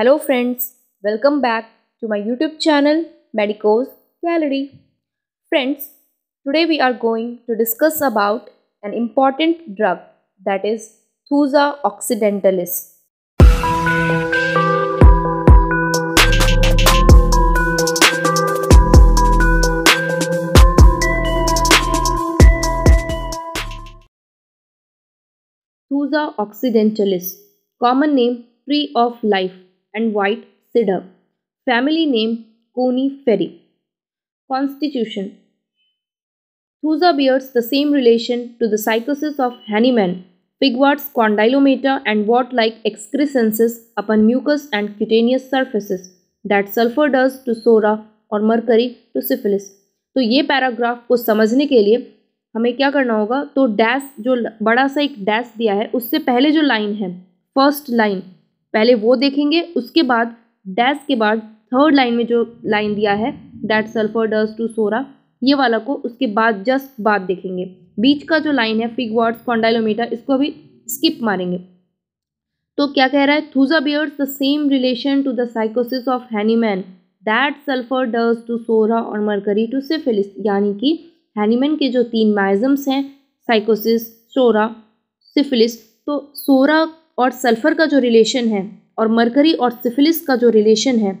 Hello friends, welcome back to my YouTube channel Medicos Gallery. Friends, today we are going to discuss about an important drug that is Thuza occidentalis. Thuza occidentalis, common name tree of life and white cedar. Family name Coniferae. Constitution Thusa bears the same relation to the psychosis of Hanneman, Pigwart's condylomata and wart-like excrescences upon mucous and cutaneous surfaces that sulfur does to sora और mercury to syphilis तो ये paragraph को समझने के लिए हमें क्या करना होगा तो डैश जो बड़ा सा एक डैश दिया है उससे पहले जो लाइन है फर्स्ट लाइन पहले वो देखेंगे उसके बाद डैश के बाद थर्ड लाइन में जो लाइन दिया है that sulphur does to psora ये वाला को उसके बाद जस्ट बाद देखेंगे बीच का जो लाइन है फिग वर्ड्स कॉन्डाइलोमीटर इसको अभी स्किप मारेंगे तो क्या कह रहा है thuja bears the same relation to the sycosis of Hahnemann that sulphur does to psora और मरकरी टू सिफिलिस यानी कि हैनीमैन के जो तीन माइजम्स हैं साइकोसिस सोरा सिफिलिस तो सोरा और सल्फ़र का जो रिलेशन है और मरकरी और सिफिलिस का जो रिलेशन है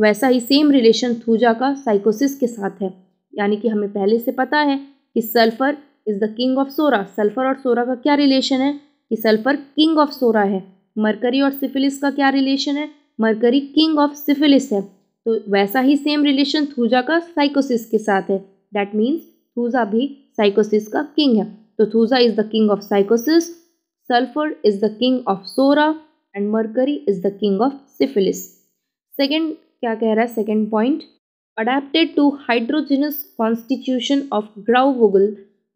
वैसा ही सेम रिलेशन थूजा का साइकोसिस के साथ है यानी कि हमें पहले से पता है कि sulphur is the king of psora sulphur और सोरा का क्या रिलेशन है कि सल्फ़र किंग ऑफ सोरा है मरकरी और सिफिलिस का क्या रिलेशन है मरकरी किंग ऑफ सिफिलिस है तो वैसा ही सेम रिलेशन थूजा का साइकोसिस के साथ है दैट मीन्स थूजा भी साइकोसिस का किंग है तो Thuja is the king of sycosis Sulfur is the king of Sora and Mercury is the king of syphilis. Second, क्या कह रहा है second point? Adapted to hydrogenous constitution of Grauvogel,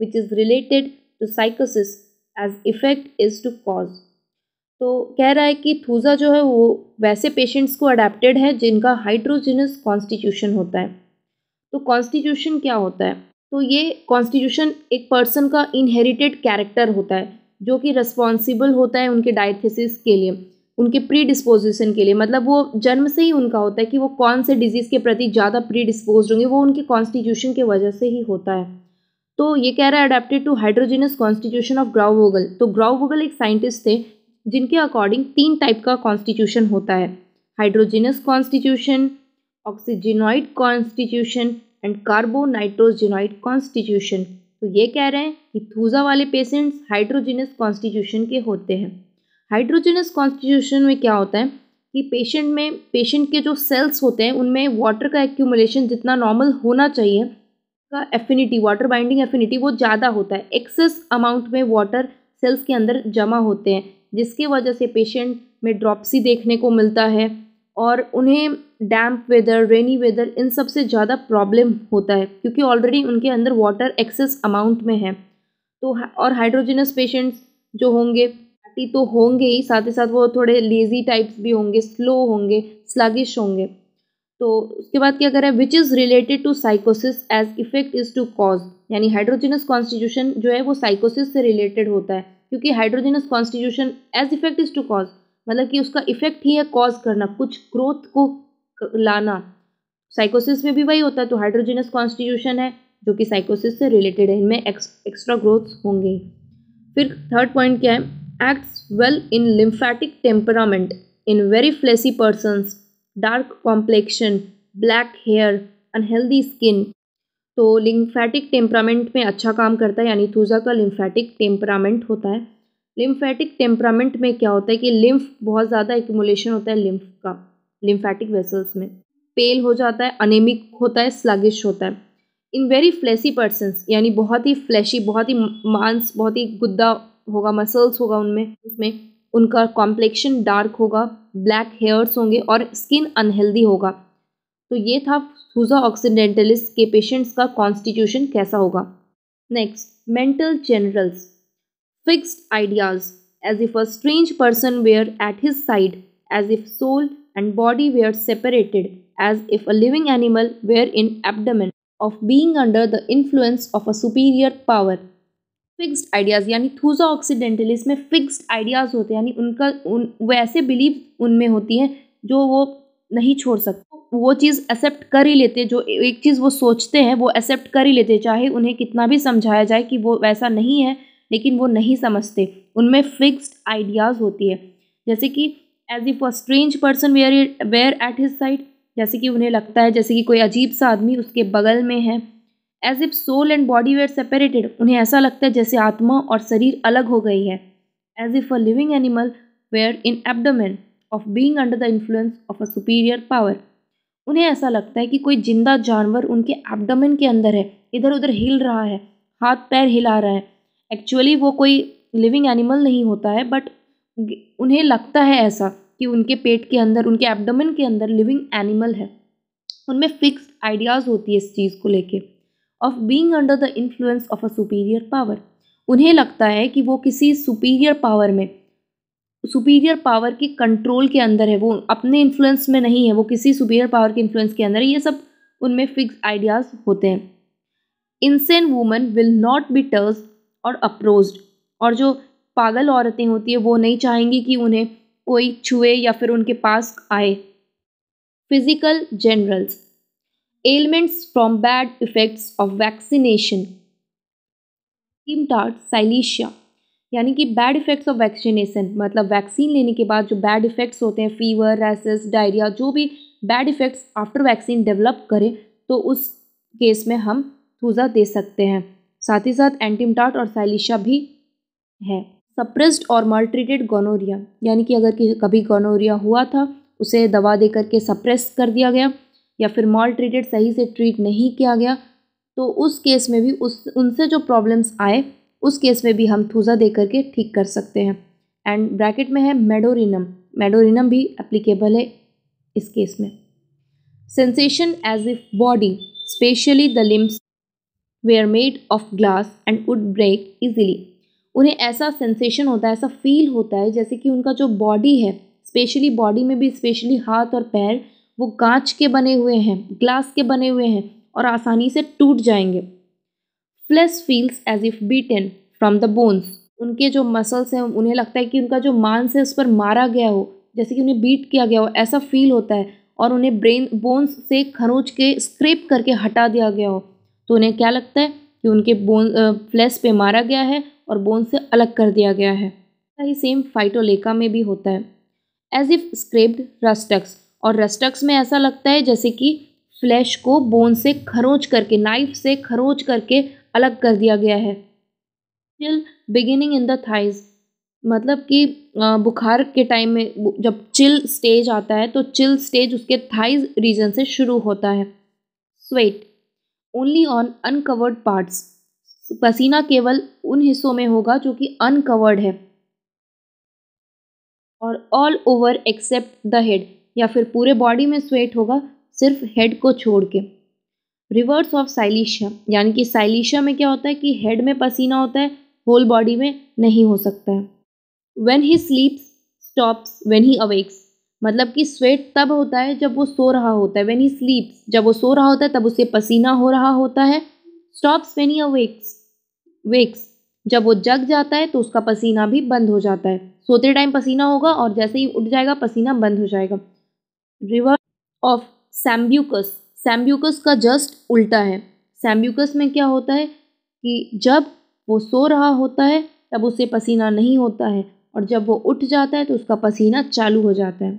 which is related to psychosis as effect is to cause. तो कह रहा है कि thuja जो है वो वैसे पेशेंट्स को अडेप्टेड है जिनका हाइड्रोजिनस कॉन्स्टिट्यूशन होता है तो कॉन्स्टिट्यूशन क्या होता है तो ये कॉन्स्टिट्यूशन एक पर्सन का इनहेरिटेड कैरेक्टर होता है जो कि रिस्पॉन्सिबल होता है उनके डायथेसिस के लिए उनके प्री डिस्पोजिशन के लिए मतलब वो जन्म से ही उनका होता है कि वो कौन से डिजीज़ के प्रति ज़्यादा प्री डिस्पोज होंगे वो उनके कॉन्स्टिट्यूशन की वजह से ही होता है तो ये कह रहा है adapted to hydrogenous constitution of Grauvogl तो ग्राउ वोगल एक साइंटिस्ट थे जिनके अकॉर्डिंग तीन टाइप का कॉन्स्टिट्यूशन होता है hydrogenous constitution oxygenoid constitution and carbonitrogenoid constitution तो ये कह रहे हैं कि थूजा वाले पेशेंट्स हाइड्रोजीनस कॉन्स्टिट्यूशन के होते हैं हाइड्रोजीनस कॉन्स्टिट्यूशन में क्या होता है कि पेशेंट में पेशेंट के जो सेल्स होते हैं उनमें वाटर का एक्यूमुलेशन जितना नॉर्मल होना चाहिए का एफिनिटी वाटर बाइंडिंग एफिनिटी वो ज़्यादा होता है एक्सेस अमाउंट में वाटर सेल्स के अंदर जमा होते हैं जिसकी वजह से पेशेंट में ड्रॉपसी देखने को मिलता है और उन्हें डैम्प वेदर रेनी वेदर इन सब से ज़्यादा प्रॉब्लम होता है क्योंकि ऑलरेडी उनके अंदर वाटर एक्सेस अमाउंट में है तो और हाइड्रोजिनस पेशेंट्स जो होंगे फैटी तो होंगे ही साथ ही साथ वो थोड़े लेज़ी टाइप्स भी होंगे स्लो होंगे स्लगिश होंगे तो उसके बाद क्या करें which is related to sycosis as effect is to cause यानी हाइड्रोजिनस कॉन्स्टिट्यूशन जो है वो साइकोसिस से रिलेटेड होता है क्योंकि hydrogenous constitution as effect is to cause मतलब कि उसका इफेक्ट ही है कॉज करना कुछ ग्रोथ को लाना साइकोसिस में भी वही होता है तो हाइड्रोजिनस कॉन्स्टिट्यूशन है जो कि साइकोसिस से रिलेटेड है इनमें एक्स्ट्रा ग्रोथ होंगे फिर थर्ड पॉइंट क्या है acts well in lymphatic temperament in very fleshy persons dark complexion black hair unhealthy skin तो लिम्फैटिक टेम्परामेंट में अच्छा काम करता है यानी थूजा का लिम्फैटिक टेम्परामेंट होता है लिम्फैटिक टेम्परामेंट में क्या होता है कि लिम्फ बहुत ज़्यादा एक्यूमुलेशन होता है लिम्फ का लिम्फेटिक वेसल्स में पेल हो जाता है अनेमिक होता है स्लगिश होता है इन वेरी फ्लैसी पर्सन यानी बहुत ही फ्लैशी बहुत ही मांस बहुत ही गुद्दा होगा मसल्स होगा उनमें उसमें उनका कॉम्प्लेक्शन डार्क होगा ब्लैक हेयर्स होंगे और स्किन अनहेल्दी होगा तो ये था सूजा ऑक्सीडेंटलिस के पेशेंट्स का कॉन्स्टिट्यूशन कैसा होगा next mental generals fixed ideas as if a strange person were at his side as if soul and body were separated as if a living animal were in abdomen of being under the influence of a superior power fixed ideas यानी Thuja occidentalis में fixed ideas होते हैं यानी उनका उन वैसे believe उनमें होती हैं जो वो नहीं छोड़ सकते वो चीज़ एक्सेप्ट कर ही लेते जो एक चीज़ वो सोचते हैं वो एक्सेप्ट कर ही लेते चाहे उन्हें कितना भी समझाया जाए कि वो वैसा नहीं है लेकिन वो नहीं समझते उनमें फिक्स्ड आइडियाज़ होती है जैसे कि as if a strange person were were at his side जैसे कि उन्हें लगता है जैसे कि कोई अजीब सा आदमी उसके बगल में है as if soul and body were separated उन्हें ऐसा लगता है जैसे आत्मा और शरीर अलग हो गई है as if a living animal were in abdomen of being under the influence of a superior power उन्हें ऐसा लगता है कि कोई जिंदा जानवर उनके एबडमेन के अंदर है इधर उधर हिल रहा है हाथ पैर हिला रहा है एक्चुअली वो कोई लिविंग एनिमल नहीं होता है बट उन्हें लगता है ऐसा कि उनके पेट के अंदर उनके एब्डोमेन के अंदर लिविंग एनिमल है उनमें फिक्स आइडियाज़ होती है इस चीज़ को लेके of being under the influence of a superior power उन्हें लगता है कि वो किसी सुपीरियर पावर में सुपीरियर पावर के कंट्रोल के अंदर है वो अपने इन्फ्लुएंस में नहीं है वो किसी सुपीरियर पावर के इन्फ्लुएंस के अंदर है ये सब उनमें फिक्स आइडियाज़ होते हैं insane woman will not be टर्स और अप्रोज और जो पागल औरतें होती हैं वो नहीं चाहेंगी कि उन्हें कोई छुए या फिर उनके पास आए physical generals ailments from bad effects of vaccination कीमटार्ट साइलिशिया यानी कि बैड इफ़ेक्ट्स ऑफ वैक्सीनेशन मतलब वैक्सीन लेने के बाद जो बैड इफ़ेक्ट्स होते हैं फीवर रैसेस डायरिया जो भी bad effects after vaccine develop करें तो उस केस में हम थूजा दे सकते हैं साथ ही साथ एंटीमटार्ट और साइलिशिया भी है सप्रेस्ड और माल्ट्रीटेड गोनोरिया यानी कि अगर कभी गोनोरिया हुआ था उसे दवा दे करके सप्रेस कर दिया गया या फिर माल्ट्रीटेड सही से ट्रीट नहीं किया गया तो उस केस में भी उस उनसे जो प्रॉब्लम्स आए उस केस में भी हम थूजा दे करके ठीक कर सकते हैं एंड ब्रैकेट में है मेडोरिनम मेडोरिनम भी एप्लीकेबल है इस केस में sensation as if body specially the limbs they are made of glass and would break easily उन्हें ऐसा सेंसेशन होता है ऐसा फील होता है जैसे कि उनका जो बॉडी है स्पेशली बॉडी में भी स्पेशली हाथ और पैर वो कांच के बने हुए हैं ग्लास के बने हुए हैं और आसानी से टूट जाएंगे flesh feels as if beaten from the bones उनके जो मसल्स हैं उन्हें लगता है कि उनका जो मांस है उस पर मारा गया हो जैसे कि उन्हें बीट किया गया हो ऐसा फील होता है और उन्हें ब्रेन बोन्स से खरोच के स्क्रेप करके हटा दिया गया हो तो उन्हें क्या लगता है कि उनके बोन फ्लैश पे मारा गया है और बोन से अलग कर दिया गया है ऐसा ही सेम फाइटोलेका में भी होता है एज इफ स्क्रेप्ड रस्टक्स और रस्टक्स में ऐसा लगता है जैसे कि फ्लैश को बोन से खरोच करके नाइफ से खरोच करके अलग कर दिया गया है chill beginning in the thighs मतलब कि बुखार के टाइम में जब चिल स्टेज आता है तो चिल स्टेज उसके थाइज रीजन से शुरू होता है sweat only on uncovered parts पसीना केवल उन हिस्सों में होगा जो कि अनकवर्ड है और all over except the head या फिर पूरे बॉडी में स्वेट होगा सिर्फ हेड को छोड़ के रिवर्स ऑफ साइलिशिया यानी कि साइलिशिया में क्या होता है कि हेड में पसीना होता है होल बॉडी में नहीं हो सकता है when he sleeps stops when he awakes मतलब कि स्वेट तब होता है जब वो सो रहा होता है वेन ही स्लीप्स जब वो सो रहा होता है तब उसे पसीना हो रहा होता है stops when he awakes wakes जब वो जग जाता है तो उसका पसीना भी बंद हो जाता है सोते टाइम पसीना होगा और जैसे ही उठ जाएगा पसीना बंद हो जाएगा रिवर ऑफ सैम्ब्यूकस सैम्ब्यूकस का जस्ट उल्टा है सैम्ब्यूकस में क्या होता है कि जब वो सो रहा होता है तब उसे पसीना नहीं होता है और जब वो उठ जाता है तो उसका पसीना चालू हो जाता है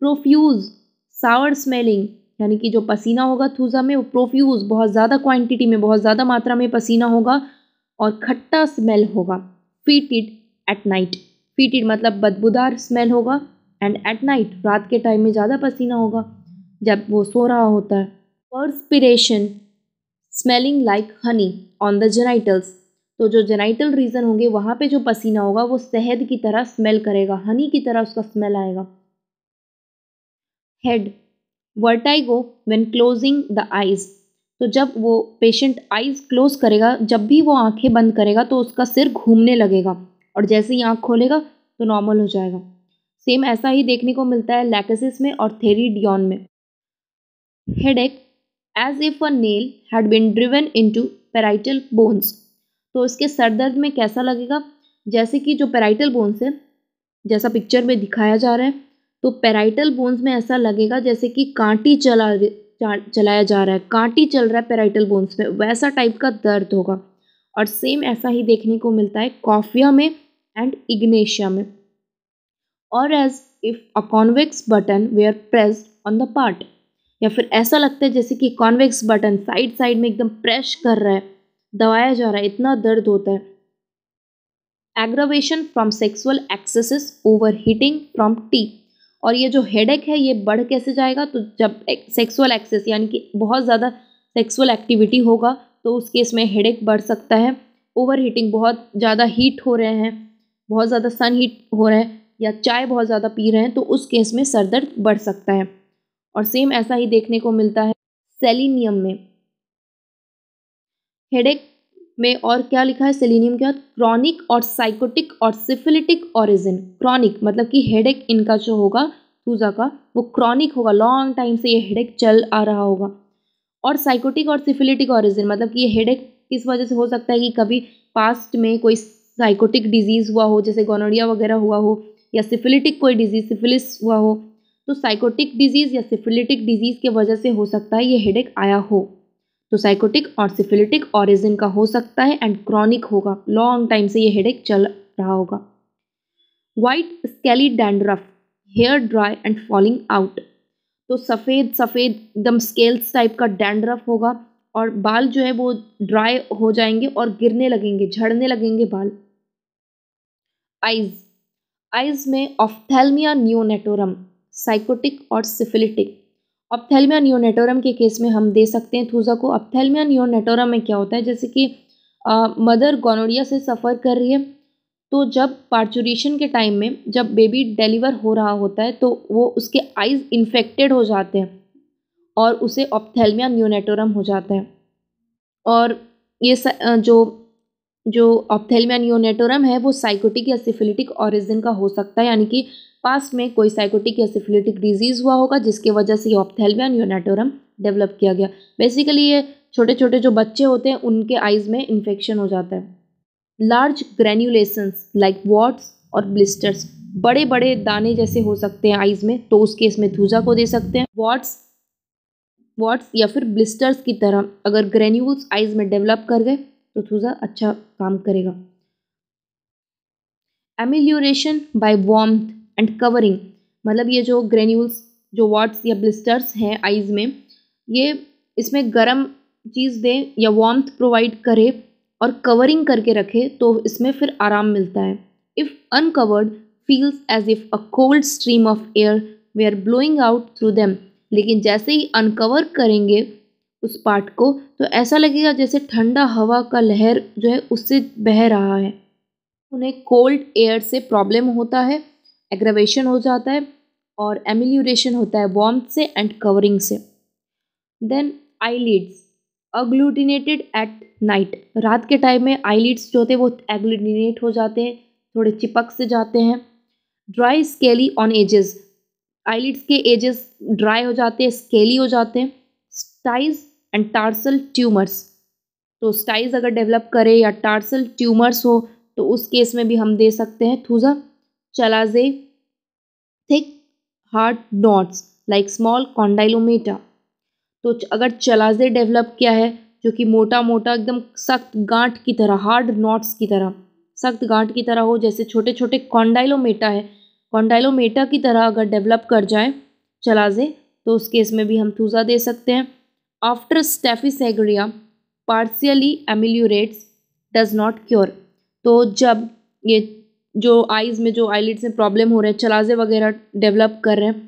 प्रोफ्यूज़ सावर स्मेलिंग यानी कि जो पसीना होगा थूजा में वो प्रोफ्यूज़ बहुत ज़्यादा क्वांटिटी में बहुत ज़्यादा मात्रा में पसीना होगा और खट्टा स्मेल होगा फीटिड एट नाइट फीटिड मतलब बदबूदार स्मेल होगा एंड एट नाइट रात के टाइम में ज़्यादा पसीना होगा जब वो सो रहा होता है perspiration smelling like honey on the genitals तो जो जेनाइटल रीजन होंगे वहाँ पे जो पसीना होगा वो शहद की तरह स्मेल करेगा हनी की तरह उसका स्मेल आएगा head vertigo when closing the eyes तो जब वो पेशेंट आइज़ क्लोज़ करेगा जब भी वो आंखें बंद करेगा तो उसका सिर घूमने लगेगा और जैसे ही आँख खोलेगा तो नॉर्मल हो जाएगा सेम ऐसा ही देखने को मिलता है लैकेसिस में और थेरीडियन में head ache as if a nail had been driven into parietal bones तो इसके सर दर्द में कैसा लगेगा जैसे कि जो पेराइटल बोन्स है जैसा पिक्चर में दिखाया जा रहा है तो पेराइटल बोन्स में ऐसा लगेगा जैसे कि कांटी चला चलाया जा रहा है कांटी चल रहा है पेराइटल बोन्स में वैसा टाइप का दर्द होगा और सेम ऐसा ही देखने को मिलता है कॉफिया में एंड इग्नेशिया में और as if a convex button were press on the part या फिर ऐसा लगता है जैसे कि कॉन्वेक्स बटन साइड साइड में एकदम प्रेस कर रहा है दबाया जा रहा है इतना दर्द होता है aggravation from sexual excesses over heating from tea और ये जो हेडेक है ये बढ़ कैसे जाएगा तो जब एक, सेक्सुअल एक्सेस यानी कि बहुत ज़्यादा सेक्सुअल एक्टिविटी होगा तो उस केस में हेडेक बढ़ सकता है ओवर हीटिंग बहुत ज़्यादा हीट हो रहे हैं बहुत ज़्यादा सन हीट हो रहे हैं या चाय बहुत ज़्यादा पी रहे हैं तो उस केस में सर दर्द बढ़ सकता है और सेम ऐसा ही देखने को मिलता है सेलिनियम में हेडेक में और क्या लिखा है सेलिनियम के बाद क्रॉनिक और साइकोटिक और सिफिलिटिक ओरिजिन क्रॉनिक मतलब कि हेडेक इनका जो होगा सूजा का वो क्रॉनिक होगा लॉन्ग टाइम से ये हेडेक चल आ रहा होगा और साइकोटिक और सिफिलिटिक ओरिजिन मतलब कि ये हेडेक किस वजह से हो सकता है कि कभी पास्ट में कोई साइकोटिक डिजीज़ हुआ हो जैसे गोनोडिया वगैरह हुआ हो या सिफिलिटिक कोई डिजीज़ सिफिलिस हुआ हो तो साइकोटिक डिजीज़ या सिफिलिटिक डिजीज़ के वजह से हो सकता है ये हेडेक आया हो तो साइकोटिक और सिफिलिटिक ऑरिजिन का हो सकता है एंड क्रॉनिक होगा लॉन्ग टाइम से ये हेडेक चल रहा होगा white scaly dandruff hair dry and falling out तो सफ़ेद सफ़ेद एकदम स्केल्स टाइप का डैंड्रफ होगा और बाल जो है वो ड्राई हो जाएंगे और गिरने लगेंगे झड़ने लगेंगे बाल आइज आइज में ऑफ्थेलमिया न्यूनेटोरम साइकोटिक और सिफिलिटिक अपथेलमिया न्योनेटोरम के केस में हम दे सकते हैं थूजा को अपथेलमिया न्योनेटोरम में क्या होता है जैसे कि आ, मदर गोनोरिया से सफ़र कर रही है तो जब पार्चुरेशन के टाइम में जब बेबी डिलीवर हो रहा होता है तो वो उसके आइज़ इन्फेक्टेड हो जाते हैं और उसे ऑप्थेलमिया न्योनेटोरम हो जाता है और ये जो जो ऑप्थेलमिया न्योनेटोरम है वो साइकोटिक या सिफिलिटिक ओरिजिन का हो सकता है यानी कि पास्ट में कोई साइकोटिक या सिफिलिटिक डिजीज़ हुआ होगा जिसके वजह से ये ऑप्थेलमिया यूनाटोरम डेवलप किया गया बेसिकली ये छोटे छोटे जो बच्चे होते हैं उनके आइज़ में इन्फेक्शन हो जाता है लार्ज ग्रेन्यूलेसन्स लाइक वॉट्स और ब्लिस्टर्स बड़े बड़े दाने जैसे हो सकते हैं आइज़ में तो उस केस में धूजा को दे सकते हैं वॉट्स वॉट्स या फिर ब्लिस्टर्स की तरह अगर ग्रेन्यूल्स आइज़ में डेवलप कर गए तो थूजा अच्छा काम करेगा amelioration by warmth and covering मतलब ये जो ग्रेन्यूल्स जो वाट्स या ब्लिस्टर्स हैं आइज़ में ये इसमें गर्म चीज़ दे या वॉम्थ प्रोवाइड करे और कवरिंग करके रखे तो इसमें फिर आराम मिलता है if uncovered feels as if a cold stream of air were blowing out through them लेकिन जैसे ही अनकवर करेंगे उस पार्ट को तो ऐसा लगेगा जैसे ठंडा हवा का लहर जो है उससे बह रहा है उन्हें कोल्ड एयर से प्रॉब्लम होता है एग्रवेशन हो जाता है और एमिल्यूरेशन होता है वॉम से एंड कवरिंग से then eyelids agglutinated at night रात के टाइम में आईलिड्स जो होते हैं वो एग्लूटिनेट हो जाते हैं थोड़े चिपक से जाते हैं dry scaly on edges eyelids के एजेस ड्राई हो जाते हैं स्केली हो जाते हैं स्टाइज एंड टार्सल ट्यूमर्स तो स्टाइज अगर डेवलप करे या टार्सल ट्यूमर्स हो तो उस केस में भी हम दे सकते हैं थूजा जे thick hard knots like small condylomata तो अगर चलाजे डेवलप किया है जो कि मोटा मोटा एकदम सख्त गांठ की तरह हार्ड नॉट्स की तरह सख्त गांठ की तरह हो जैसे छोटे छोटे कॉन्डाइलोमेटा है कॉन्डाइलोमेटा की तरह अगर डेवलप कर जाए चलाजे तो उस केस में भी हम थूजा दे सकते हैं after Staphisagria partially ameliorates does not cure तो जब ये जो आइज़ में जो आईलिड्स में प्रॉब्लम हो रहे हैं चलाजे वगैरह डेवलप कर रहे हैं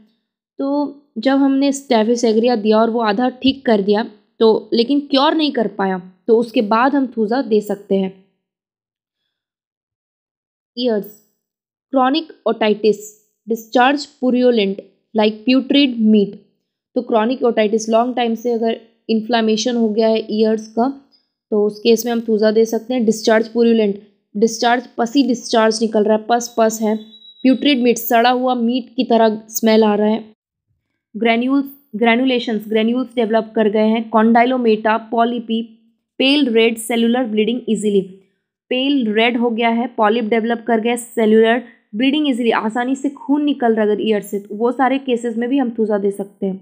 तो जब हमने एग्रिया दिया और वो आधा ठीक कर दिया तो लेकिन क्योर नहीं कर पाया तो उसके बाद हम थूजा दे सकते हैं ears chronic otitis discharge purulent like putrid meat तो क्रॉनिक ओटाइटिस लॉन्ग टाइम से अगर इन्फ्लामेशन हो गया है ईयर्स का तो उस केस में हम थूजा दे सकते हैं डिस्चार्ज पुरियोलेंट डिस्चार्ज पसी डिस्चार्ज निकल रहा है पस पस है प्यूट्रिड मीट सड़ा हुआ मीट की तरह स्मेल आ रहा है ग्रैन्यूल्स ग्रैनुलेशंस ग्रैन्यूल्स डेवलप कर गए हैं condylomata polypi pale red cellular bleeding easily pale red हो गया है पॉलिप डेवलप कर गया सेलुलर ब्लीडिंग इजीली आसानी से खून निकल रहा अगर ईयर से तो वो सारे केसेस में भी हम थूसा दे सकते हैं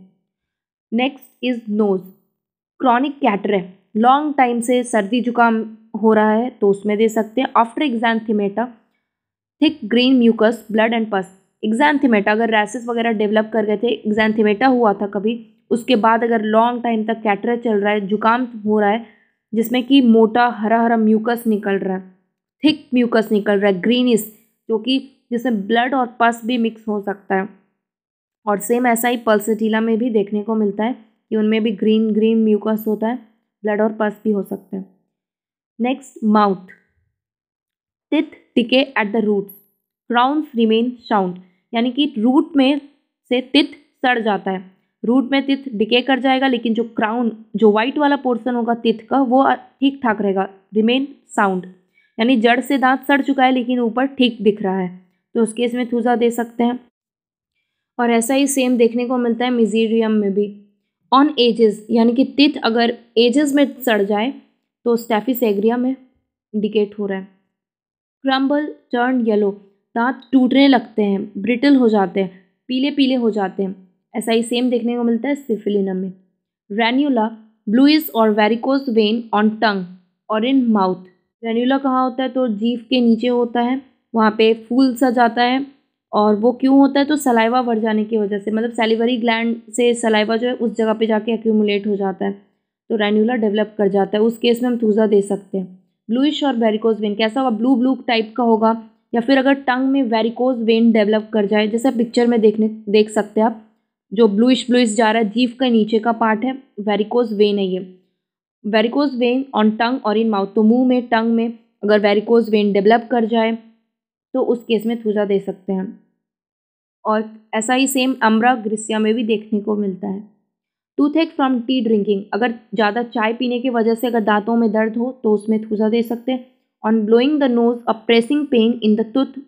next is nose chronic catarrh long time से सर्दी जुकाम हो रहा है तो उसमें दे सकते हैं after exanthemata thick green mucus blood and pus exanthemata अगर रैसेस वगैरह डेवलप कर गए थे एग्जैंथीमेटा हुआ था कभी उसके बाद अगर लॉन्ग टाइम तक कैटरा चल रहा है जुकाम हो रहा है जिसमें कि मोटा हरा हरा म्यूकस निकल रहा है थिक म्यूकस निकल रहा है ग्रीनिस जो कि जिसमें ब्लड और पस भी मिक्स हो सकता है और सेम ऐसा ही पल्सटीला में भी देखने को मिलता है कि उनमें भी ग्रीन ग्रीन म्यूकस होता है ब्लड और पस भी हो सकता है next mouth Teeth decay at the root Crowns remain sound यानी कि रूट में से तिथ सड़ जाता है रूट में तिथ डिके कर जाएगा लेकिन जो क्राउन जो व्हाइट वाला पोर्शन होगा तिथ का वो ठीक ठाक रहेगा रिमेन साउंड यानी जड़ से दांत सड़ चुका है लेकिन ऊपर ठीक दिख रहा है तो उस केस में थूजा दे सकते हैं और ऐसा ही सेम देखने को मिलता है मिजीरियम में भी ऑन एजेस यानी कि तिथ अगर एजेस में सड़ जाए तो स्टेफिस एग्रिया में इंडिकेट हो रहा है क्रम्बल टर्न येलो दांत टूटने लगते हैं ब्रिटल हो जाते हैं पीले पीले हो जाते हैं ऐसा ही सेम देखने को मिलता है सिफिलिनम में रेन्यूला ब्लूइस और वेरिकोस वेन ऑन टंग और इन माउथ रेन्यूला कहाँ होता है तो जीव के नीचे होता है वहाँ पे फूल सा जाता है और वो क्यों होता है तो सलाइवा बढ़ जाने की वजह से मतलब सेलिवरी ग्लैंड से सलाइवा जो है उस जगह पे जाके एक्यूमुलेट हो जाता है तो रेन्यूला डेवलप कर जाता है उस केस में हम थूजा दे सकते हैं ब्लूइश और वेरिकोज वेन कैसा होगा ब्लू ब्लू टाइप का होगा या फिर अगर टंग में वेरिकोज वेन डेवलप कर जाए जैसे पिक्चर में देखने देख सकते हैं आप जो ब्लूइश ब्लूइश जा रहा है जीव का नीचे का पार्ट है वेरिकोज वेन है ये वेरिकोज वेन ऑन टंग और इन माउथ तो मुंह में टंग में अगर वेरिकोज वेन डेवलप कर जाए तो उस केस में थूजा दे सकते हैं और ऐसा ही सेम अमरा ग्रिसिया में भी देखने को मिलता है टूथ एक फ्रॉम टी ड्रिंकिंग अगर ज़्यादा चाय पीने की वजह से अगर दांतों में दर्द हो तो उसमें थूसा दे सकते हैं on blowing the nose a pressing pain in the tooth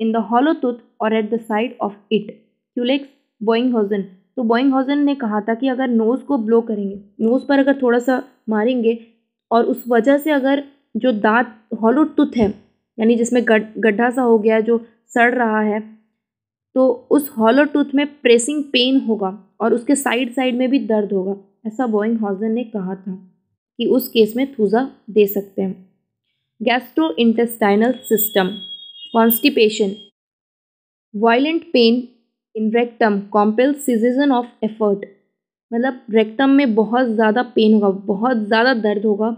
in the hollow tooth और at the side of it Culex Boenninghausen तो बोइंग हॉजन ने कहा था कि अगर नोज़ को ब्लो करेंगे नोज़ पर अगर थोड़ा सा मारेंगे और उस वजह से अगर जो दांत हॉलो टूथ है यानी जिसमें गड्ढा सा हो गया जो सड़ रहा है तो उस हॉलो टूथ में प्रेसिंग पेन होगा और उसके साइड साइड में भी दर्द होगा ऐसा बोइंग हॉजन ने कहा था कि उस केस में थूजा दे सकते हैं gastrointestinal system constipation violent pain in rectum compel cessation of effort मतलब रेक्टम में बहुत ज़्यादा पेन होगा बहुत ज़्यादा दर्द होगा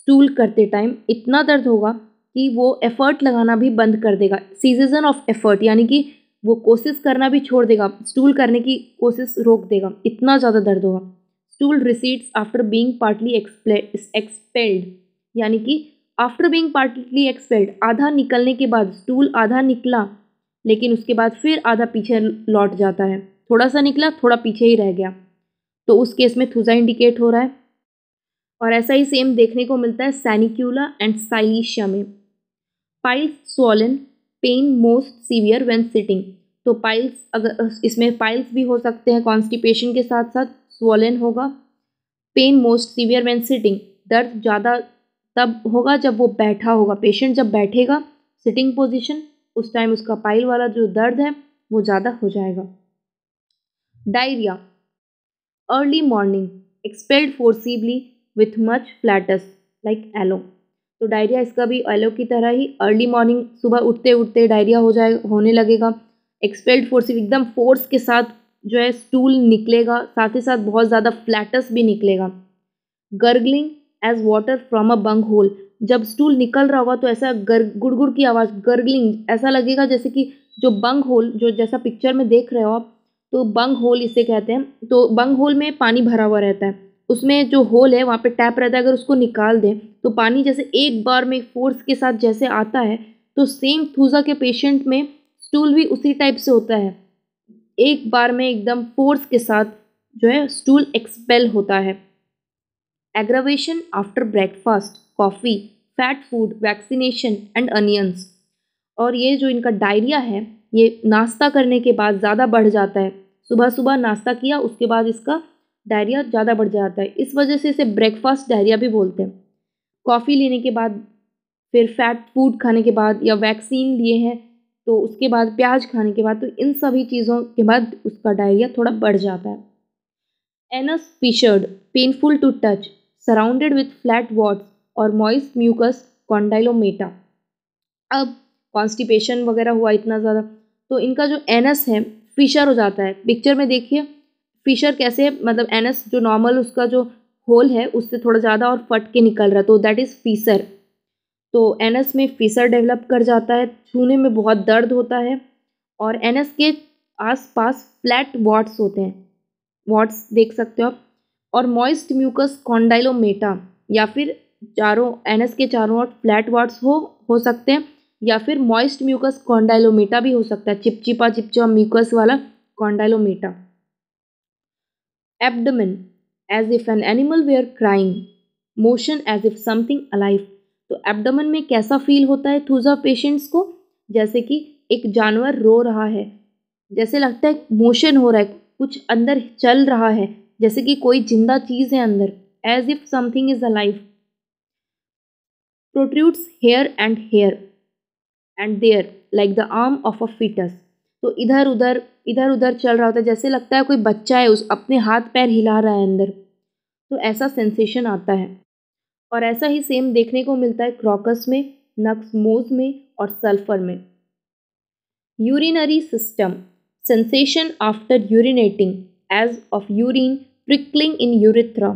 स्टूल करते टाइम इतना दर्द होगा कि वो एफर्ट लगाना भी बंद कर देगा सीजन ऑफ एफर्ट यानी कि वो कोशिश करना भी छोड़ देगा स्टूल करने की कोशिश रोक देगा इतना ज़्यादा दर्द होगा stool recedes after being partly expelled यानी कि आफ्टर बींग पार्टली एक्सपेल्ड आधा निकलने के बाद स्टूल आधा निकला लेकिन उसके बाद फिर आधा पीछे लौट जाता है थोड़ा सा निकला थोड़ा पीछे ही रह गया तो उस केस में थूजा इंडिकेट हो रहा है और ऐसा ही सेम देखने को मिलता है सैनिक्यूला एंड साइलिशिया में piles swollen pain most severe when sitting तो पाइल्स अगर इसमें पाइल्स भी हो सकते हैं कॉन्स्टिपेशन के साथ साथ स्वलन होगा pain most severe when sitting दर्द ज़्यादा तब होगा जब वो बैठा होगा पेशेंट जब बैठेगा सिटिंग पोजिशन उस टाइम उसका पाइल वाला जो दर्द है वो ज़्यादा हो जाएगा diarrhoea early morning expelled forcibly with much flatus like aloe तो डायरिया इसका भी एलो की तरह ही अर्ली मॉर्निंग सुबह उठते उठते डायरिया हो जाए होने लगेगा एक्सपेल्ड फोर्स एकदम फोर्स के साथ जो है स्टूल निकलेगा साथ ही साथ बहुत ज़्यादा फ्लैटस भी निकलेगा gurgling as water from a bunghole जब स्टूल निकल रहा होगा तो ऐसा गुड़ गुड़गुड़ की आवाज़ गर्गलिंग ऐसा लगेगा जैसे कि जो बंग होल जो जैसा पिक्चर में देख रहे हो आप तो बंग होल इसे कहते हैं तो बंग होल में पानी भरा हुआ रहता है उसमें जो होल है वहाँ पे टैप रहता है अगर उसको निकाल दें तो पानी जैसे एक बार में फोर्स के साथ जैसे आता है तो सेम थूजा के पेशेंट में स्टूल भी उसी टाइप से होता है एक बार में एकदम फोर्स के साथ जो है स्टूल एक्सपेल होता है aggravation after breakfast coffee fat food vaccination and onions और ये जो इनका डायरिया है ये नाश्ता करने के बाद ज़्यादा बढ़ जाता है सुबह सुबह नाश्ता किया उसके बाद इसका डायरिया ज़्यादा बढ़ जाता है इस वजह से इसे ब्रेकफास्ट डायरिया भी बोलते हैं कॉफ़ी लेने के बाद फिर फैट फूड खाने के बाद या वैक्सीन लिए हैं तो उसके बाद प्याज खाने के बाद तो इन सभी चीज़ों के बाद उसका डायरिया थोड़ा बढ़ जाता है anus fissured painful to touch surrounded with flat warts और मॉइस म्यूकस कॉन्डाइलोमेटा अब कॉन्स्टिपेशन वगैरह हुआ इतना ज़्यादा तो इनका जो एनस है फिशर हो जाता है पिक्चर में देखिए फिशर कैसे मतलब एनस जो नॉर्मल उसका जो होल है उससे थोड़ा ज़्यादा और फट के निकल रहा तो दैट इज़ फीसर तो एनस में फीसर डेवलप कर जाता है छूने में बहुत दर्द होता है और एनस के आसपास फ्लैट वॉट्स होते हैं वॉट्स देख सकते हो आप और मॉइस्ट म्यूकस कॉन्डाइलोमेटा या फिर चारों एनस के चारों ओर फ्लैट वार्ड्स हो हो सकते हैं या फिर मॉइस्ट म्यूकस कॉन्डाइलोमेटा भी हो सकता है चिपचिपा चिपचिपा म्यूकस वाला condylomata abdomen as if an animal were crying motion as if something alive तो एबडमन में कैसा फील होता है थूजा पेशेंट्स को जैसे कि एक जानवर रो रहा है जैसे लगता है मोशन हो रहा है कुछ अंदर चल रहा है जैसे कि कोई जिंदा चीज़ है अंदर as if something is alive protrudes here and here and there like the arm of a foetus तो इधर उधर इधर उधर चल रहा होता है जैसे लगता है कोई बच्चा है उस अपने हाथ पैर हिला रहा है अंदर तो ऐसा सेंसेशन आता है और ऐसा ही सेम देखने को मिलता है क्रॉकस में नक्स मोज में और सल्फर में urinary system sensation after urinating as of urine prickling in urethra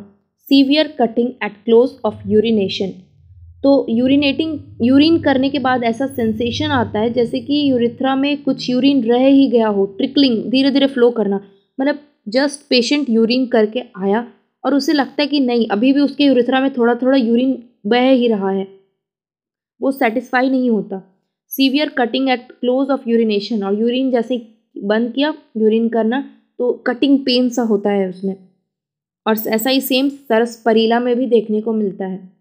severe cutting at close of urination तो यूरिनेटिंग यूरिन करने के बाद ऐसा सेंसेशन आता है जैसे कि यूरिथ्रा में कुछ यूरिन रह ही गया हो ट्रिकलिंग धीरे धीरे फ्लो करना मतलब जस्ट पेशेंट यूरिन करके आया और उसे लगता है कि नहीं अभी भी उसके यूरिथ्रा में थोड़ा थोड़ा यूरिन बह ही रहा है वो सेटिस्फाई नहीं होता severe cutting at close of urination और यूरिन जैसे बंद किया यूरिन करना तो कटिंग पेन सा होता है उसमें और ऐसा ही सेम सरस परीला में भी देखने को मिलता है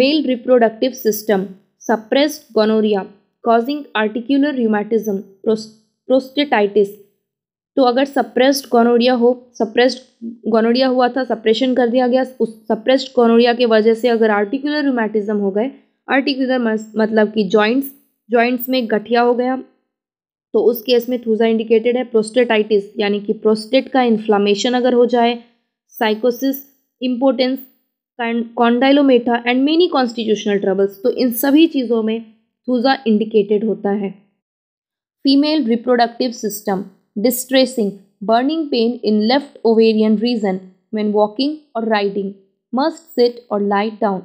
male reproductive system, suppressed gonorrhea, causing articular rheumatism, prostatitis prostatitis. तो अगर सप्रेस्ड गोनोरिया हो सप्रेस्ड गोनोरिया हुआ था सप्रेशन कर दिया गया उस सप्रेस्ड गोनोरिया के वजह से अगर आर्टिकुलर रूमेटिज्म हो गए आर्टिकुलर मतलब कि जॉइंट्स जॉइंट्स में गठिया हो गया तो उस केस में थूजा इंडिकेटेड है प्रोस्टेटाइटिस यानी कि प्रोस्टेट का इन्फ्लामेशन अगर हो जाए sycosis impotence condylomata and many constitutional troubles तो इन सभी चीज़ों में थूजा इंडिकेटेड होता है female reproductive system distressing burning pain in left ovarian region when walking और राइडिंग मस्ट सिट और लाइट डाउन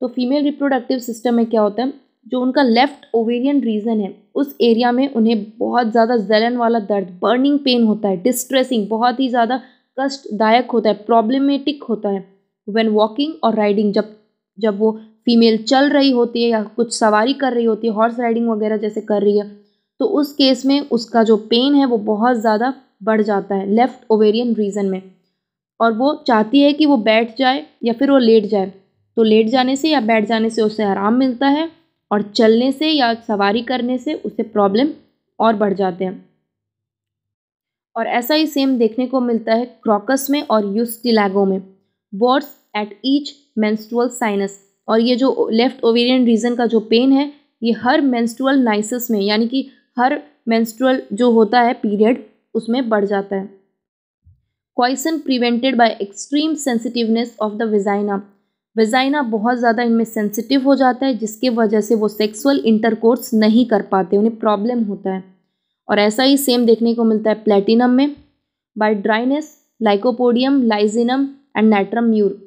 तो फीमेल रिप्रोडक्टिव सिस्टम में क्या होता है जो उनका लेफ्ट ओवेरियन रीजन है उस एरिया में उन्हें बहुत ज़्यादा जलन वाला दर्द बर्निंग पेन होता है डिस्ट्रेसिंग बहुत ही ज़्यादा कष्टदायक होता है प्रॉब्लमेटिक होता है वेन वॉकिंग और राइडिंग जब जब वो फीमेल चल रही होती है या कुछ सवारी कर रही होती है हॉर्स राइडिंग वगैरह जैसे कर रही है तो उस केस में उसका जो पेन है वो बहुत ज़्यादा बढ़ जाता है लेफ़्ट ओवेरियन रीजन में और वो चाहती है कि वो बैठ जाए या फिर वो लेट जाए तो लेट जाने से या बैठ जाने से उसे आराम मिलता है और चलने से या सवारी करने से उसे प्रॉब्लम और बढ़ जाते हैं और ऐसा ही सेम देखने को मिलता है क्रॉकस में और यूस्टिलैगो में worse at each menstrual sinus और ये जो लेफ्ट ओवेरियन रीजन का जो पेन है ये हर मेंस्ट्रुअल नाइसिस में यानी कि हर मेंस्ट्रुअल जो होता है पीरियड उसमें बढ़ जाता है coition prevented by extreme sensitiveness of the vagina vagina बहुत ज़्यादा इनमें सेंसिटिव हो जाता है जिसके वजह से वो सेक्सुअल इंटरकोर्स नहीं कर पाते उन्हें प्रॉब्लम होता है और ऐसा ही सेम देखने को मिलता है प्लेटिनम में by dryness lycopodium lyssinum and natrum mur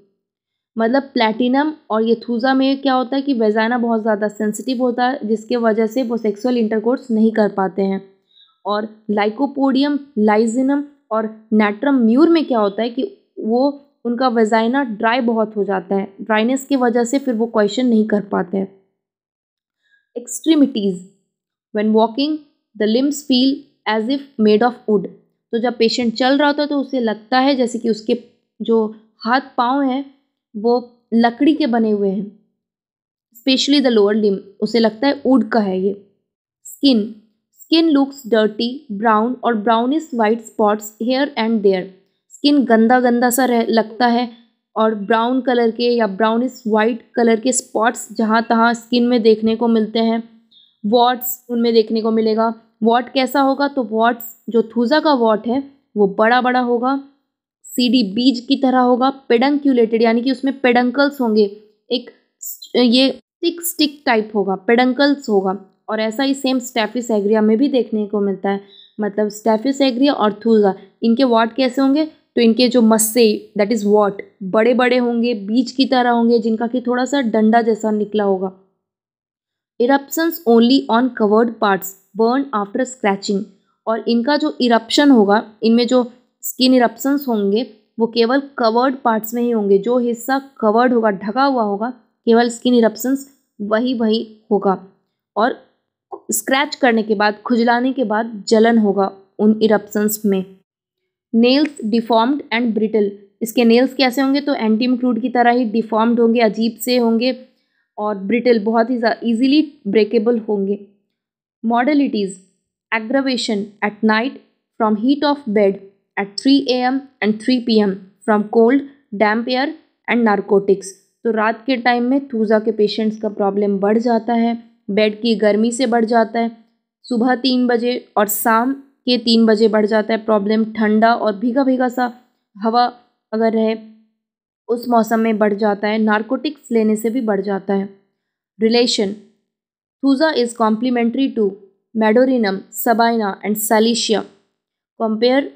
मतलब प्लेटिनम और यथूज़ा में क्या होता है कि वेजाना बहुत ज़्यादा सेंसिटिव होता है जिसके वजह से वो सेक्सुअल इंटरकोर्स नहीं कर पाते हैं और लाइकोपोडियम लाइजिनम और नेट्रम म्यूर में क्या होता है कि वो उनका वेजाइना ड्राई बहुत हो जाता है ड्राइनेस की वजह से फिर वो क्वेश्चन नहीं कर पाते हैं extremities when walking the limbs feel as if made of wood तो जब पेशेंट चल रहा होता है तो उसे लगता है जैसे कि उसके जो हाथ पाँव हैं वो लकड़ी के बने हुए हैं स्पेशली द लोअर लिम उसे लगता है ऊड का है ये skin skin looks dirty brown और brownish white spots here and there skin गंदा गंदा सा रह लगता है और ब्राउन कलर के या ब्राउनिश वाइट कलर के स्पॉट्स जहाँ तहाँ स्किन में देखने को मिलते हैं वॉट्स उनमें देखने को मिलेगा वॉट कैसा होगा तो वॉट्स जो थूज़ा का वॉट है वो बड़ा बड़ा होगा सीडी बीज की तरह होगा पेडंक्यूलेटेड यानी कि उसमें पेडंकल्स होंगे एक ये स्टिक स्टिक टाइप होगा पेडंकल्स होगा और ऐसा ही सेम स्टेफिस एग्रिया में भी देखने को मिलता है मतलब स्टेफिस एग्रिया और थूजा इनके वाट कैसे होंगे तो इनके जो मस्से दैट इज़ वॉट बड़े बड़े होंगे बीज की तरह होंगे जिनका कि थोड़ा सा डंडा जैसा निकला होगा eruptions only on covered parts burn after scratching और इनका जो इरप्शन होगा इनमें जो स्किन इरप्शंस होंगे वो केवल कवर्ड पार्ट्स में ही होंगे जो हिस्सा कवर्ड होगा ढका हुआ होगा केवल स्किन इरप्शंस वही वही होगा और स्क्रैच करने के बाद खुजलाने के बाद जलन होगा उन इरप्शंस में नेल्स डिफॉर्म्ड एंड ब्रिटल इसके नेल्स कैसे होंगे तो एंटी मक्रूड की तरह ही डिफॉर्म्ड होंगे अजीब से होंगे और ब्रिटल बहुत ही ईजिली ब्रेकेबल होंगे modalities aggravation at night from heat of bed at 3 a.m. and 3 p.m. from cold, damp air and narcotics. तो रात के टाइम में थूजा के पेशेंट्स का प्रॉब्लम बढ़ जाता है बेड की गर्मी से बढ़ जाता है सुबह तीन बजे और शाम के तीन बजे बढ़ जाता है प्रॉब्लम ठंडा और भीगा भीगा सा हवा अगर रहे उस मौसम में बढ़ जाता है नार्कोटिक्स लेने से भी बढ़ जाता है relation thuja is complementary to medorrhinum sabina and silicea compare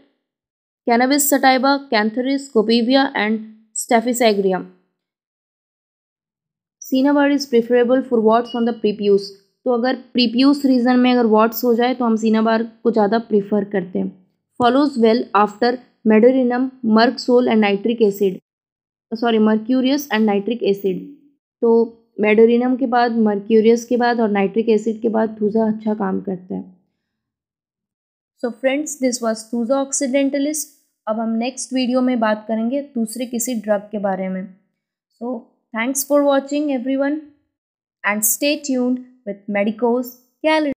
cannabis sativa cantharis copaiva and staphisagria cinnabar is preferable for warts on the prepuce तो अगर प्रीप्यूस रीजन में अगर वाट्स हो जाए तो हम सीनाबार को ज़्यादा प्रीफर करते हैं follows well after medorrhinum merc sol and nitric acid sorry mercurius and nitric acid तो मेडोरिनम के बाद मर्क्यूरियस के बाद और नाइट्रिक एसिड के बाद थूज़ा अच्छा काम करता है so friends this was thuja occidentalis अब हम नेक्स्ट वीडियो में बात करेंगे दूसरे किसी ड्रग के बारे में so thanks for watching everyone and stay tuned with medicos calorie